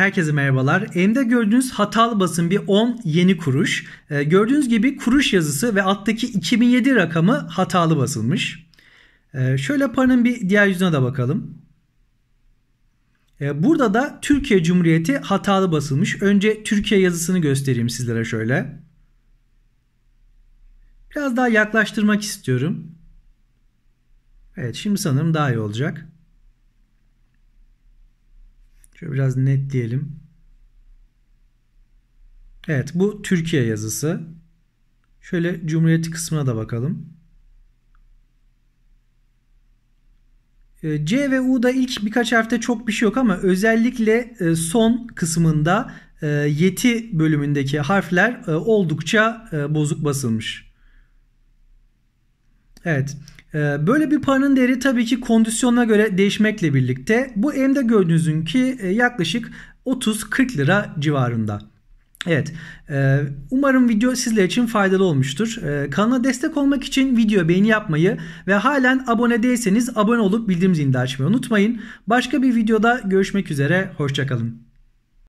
Herkese merhabalar. Elimde gördüğünüz hatalı basın bir 10 yeni kuruş. Ee, gördüğünüz gibi kuruş yazısı ve alttaki 2007 rakamı hatalı basılmış. Ee, şöyle paranın bir diğer yüzüne de bakalım. Ee, burada da Türkiye Cumhuriyeti hatalı basılmış. Önce Türkiye yazısını göstereyim sizlere şöyle. Biraz daha yaklaştırmak istiyorum. Evet şimdi sanırım daha iyi olacak. Şöyle biraz net diyelim. Evet bu Türkiye yazısı. Şöyle Cumhuriyeti kısmına da bakalım. Ee, C ve U'da ilk birkaç harfte çok bir şey yok ama özellikle e, son kısmında e, yeti bölümündeki harfler e, oldukça bozuk basılmış. Evet. Ee, böyle bir paranın değeri tabii ki kondisyona göre değişmekle birlikte bu elimde gördüğünüzün ki e, yaklaşık 30-40 lira civarında. Evet. Ee, umarım video sizler için faydalı olmuştur. Ee, kanala destek olmak için video beğeni yapmayı ve halen abone değilseniz abone olup bildirim zilini açmayı unutmayın. Başka bir videoda görüşmek üzere. Hoşçakalın.